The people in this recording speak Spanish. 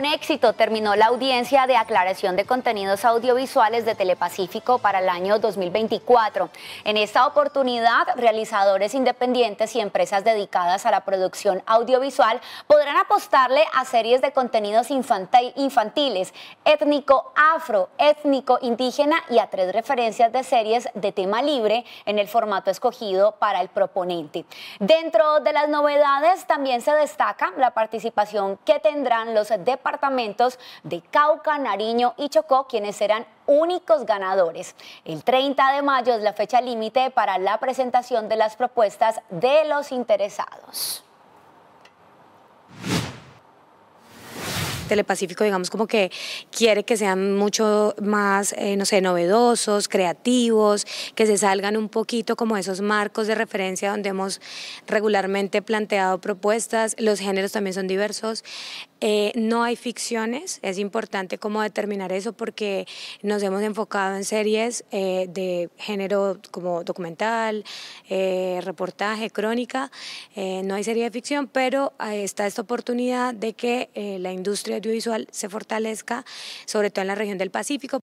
Con éxito terminó la audiencia de aclaración de contenidos audiovisuales de Telepacífico para el año 2024. En esta oportunidad, realizadores independientes y empresas dedicadas a la producción audiovisual podrán apostarle a series de contenidos infantiles, étnico afro, étnico indígena y a tres referencias de series de tema libre en el formato escogido para el proponente. Dentro de las novedades también se destaca la participación que tendrán los departamentos departamentos de Cauca, Nariño y Chocó, quienes serán únicos ganadores. El 30 de mayo es la fecha límite para la presentación de las propuestas de los interesados. Telepacífico, digamos, como que quiere que sean mucho más, eh, no sé, novedosos, creativos, que se salgan un poquito como esos marcos de referencia donde hemos regularmente planteado propuestas. Los géneros también son diversos. Eh, no hay ficciones, es importante cómo determinar eso porque nos hemos enfocado en series eh, de género como documental, eh, reportaje, crónica, no hay serie de ficción, pero está esta oportunidad de que la industria audiovisual se fortalezca, sobre todo en la región del Pacífico.